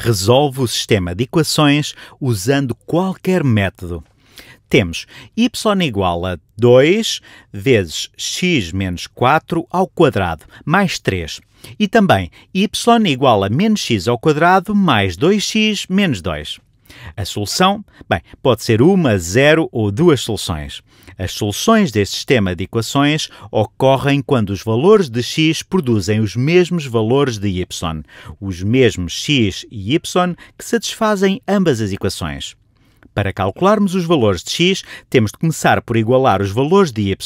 resolve o sistema de equações usando qualquer método. Temos y igual a 2 vezes x menos 4 ao quadrado, mais 3. E também y igual a menos x ao quadrado mais 2x menos 2. A solução? Bem, pode ser uma, zero ou duas soluções. As soluções deste sistema de equações ocorrem quando os valores de x produzem os mesmos valores de y, os mesmos x e y que satisfazem ambas as equações. Para calcularmos os valores de x, temos de começar por igualar os valores de y.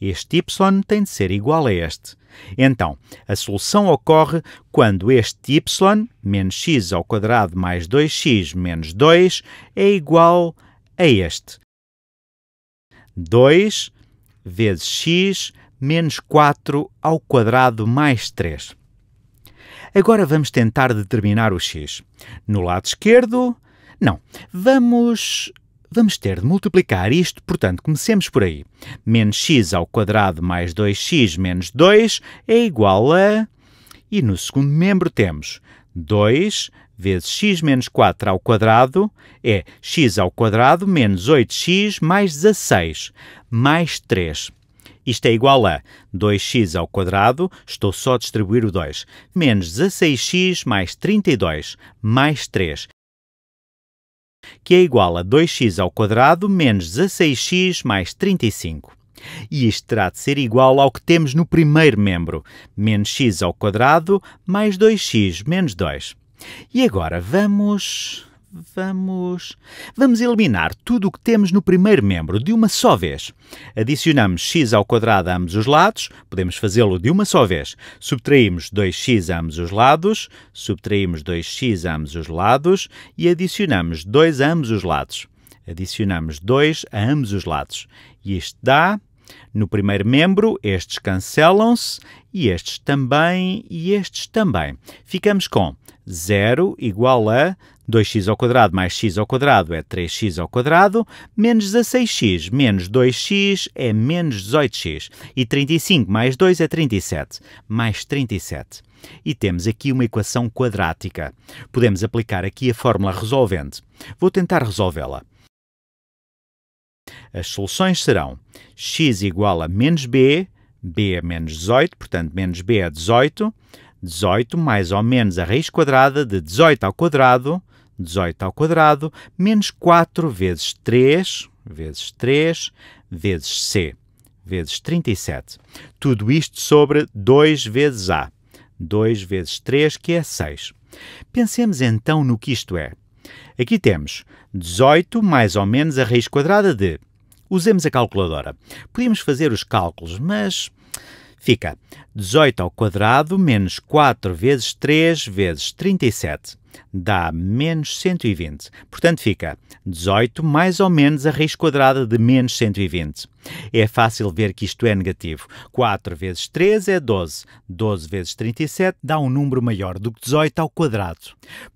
Este y tem de ser igual a este. Então, a solução ocorre quando este y, menos x ao quadrado mais 2x menos 2, é igual a este. 2 vezes x menos 4 ao quadrado mais 3. Agora vamos tentar determinar o x. No lado esquerdo, não. Vamos vamos ter de multiplicar isto, portanto, comecemos por aí. Menos x ao quadrado mais 2x menos 2 é igual a... E no segundo membro temos 2 vezes x menos 4 ao quadrado é x ao quadrado menos 8x mais 16, mais 3. Isto é igual a 2x ao quadrado, estou só a distribuir o 2, menos 16x mais 32, mais 3, que é igual a 2x ao quadrado menos 16x mais 35. E isto terá de ser igual ao que temos no primeiro membro, menos x ao quadrado mais 2x menos 2. E agora vamos. Vamos. Vamos eliminar tudo o que temos no primeiro membro de uma só vez. Adicionamos x ao quadrado a ambos os lados, podemos fazê-lo de uma só vez. Subtraímos 2x a ambos os lados, subtraímos 2x a ambos os lados e adicionamos 2 a ambos os lados. Adicionamos 2 a ambos os lados. E isto dá no primeiro membro, estes cancelam-se e estes também e estes também. Ficamos com 0 igual a 2x ao quadrado mais x ao quadrado é 3x ao quadrado, menos 16x menos 2x é menos 18x. E 35 mais 2 é 37, mais 37. E temos aqui uma equação quadrática. Podemos aplicar aqui a fórmula resolvente. Vou tentar resolvê-la. As soluções serão x igual a menos b, b é menos 18, portanto menos b é 18, 18 mais ou menos a raiz quadrada de 18 ao quadrado, 18 ao quadrado, menos 4 vezes 3, vezes 3, vezes C, vezes 37. Tudo isto sobre 2 vezes A. 2 vezes 3, que é 6. Pensemos então no que isto é. Aqui temos 18 mais ou menos a raiz quadrada de. Usemos a calculadora. Podíamos fazer os cálculos, mas Fica 18 ao quadrado menos 4 vezes 3 vezes 37 dá menos 120. Portanto, fica 18 mais ou menos a raiz quadrada de menos 120. É fácil ver que isto é negativo. 4 vezes 3 é 12. 12 vezes 37 dá um número maior do que 18 ao quadrado.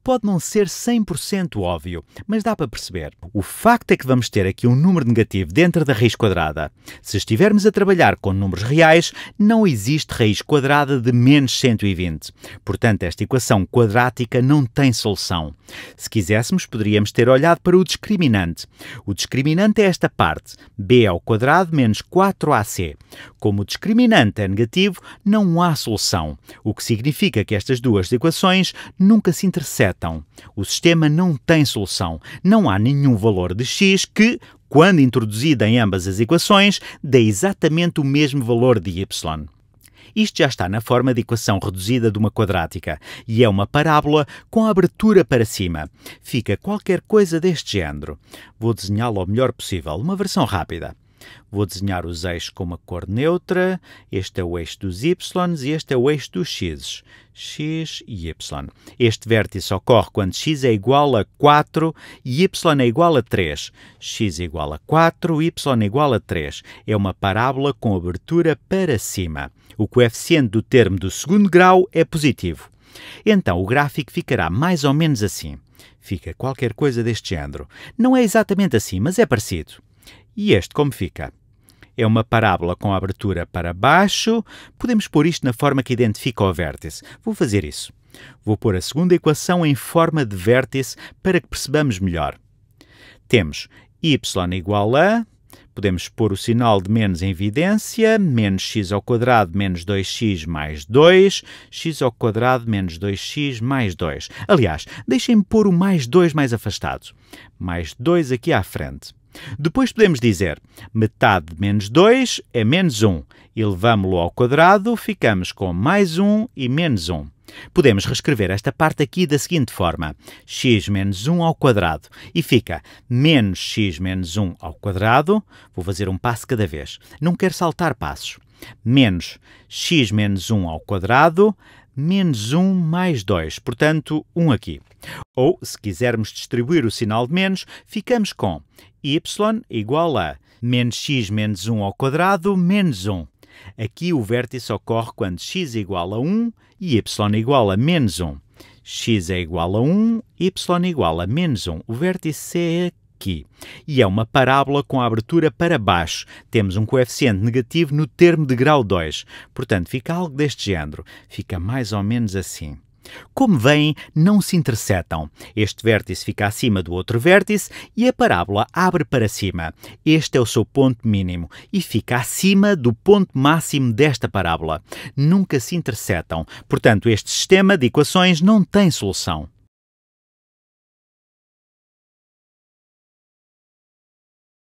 Pode não ser 100% óbvio, mas dá para perceber. O facto é que vamos ter aqui um número negativo dentro da raiz quadrada. Se estivermos a trabalhar com números reais, não existe raiz quadrada de menos 120. Portanto, esta equação quadrática não tem tem solução. Se quiséssemos, poderíamos ter olhado para o discriminante. O discriminante é esta parte, b ao quadrado menos 4ac. Como o discriminante é negativo, não há solução, o que significa que estas duas equações nunca se interceptam. O sistema não tem solução. Não há nenhum valor de x que, quando introduzida em ambas as equações, dê exatamente o mesmo valor de y. Isto já está na forma de equação reduzida de uma quadrática e é uma parábola com abertura para cima. Fica qualquer coisa deste género. Vou desenhá-la o melhor possível, uma versão rápida. Vou desenhar os eixos com uma cor neutra. Este é o eixo dos y e este é o eixo dos x. x e y. Este vértice ocorre quando x é igual a 4 e y é igual a 3. x é igual a 4, y é igual a 3. É uma parábola com abertura para cima. O coeficiente do termo do segundo grau é positivo. Então o gráfico ficará mais ou menos assim. Fica qualquer coisa deste género. Não é exatamente assim, mas é parecido. E este como fica? É uma parábola com abertura para baixo. Podemos pôr isto na forma que identifica o vértice. Vou fazer isso. Vou pôr a segunda equação em forma de vértice para que percebamos melhor. Temos y igual a podemos pôr o sinal de menos em evidência, menos x ao quadrado menos 2x mais 2, x ao quadrado menos 2x mais 2. Aliás, deixem-me pôr o mais 2 mais afastado. Mais 2 aqui à frente. Depois podemos dizer metade de menos 2 é menos 1. Elevamos-lo ao quadrado, ficamos com mais 1 e menos 1. Podemos reescrever esta parte aqui da seguinte forma: x menos 1 ao quadrado. E fica menos x menos 1 ao quadrado. Vou fazer um passo cada vez. Não quero saltar passos. Menos x menos 1 ao quadrado menos 1 mais 2, portanto, 1 aqui. Ou, se quisermos distribuir o sinal de menos, ficamos com y igual a menos x menos 1 ao quadrado menos 1. Aqui o vértice ocorre quando x igual a 1 e y igual a menos 1. x é igual a 1, y igual a menos 1. O vértice é aqui. E é uma parábola com a abertura para baixo. Temos um coeficiente negativo no termo de grau 2. Portanto, fica algo deste género. Fica mais ou menos assim. Como veem, não se interceptam. Este vértice fica acima do outro vértice e a parábola abre para cima. Este é o seu ponto mínimo e fica acima do ponto máximo desta parábola. Nunca se interceptam. Portanto, este sistema de equações não tem solução.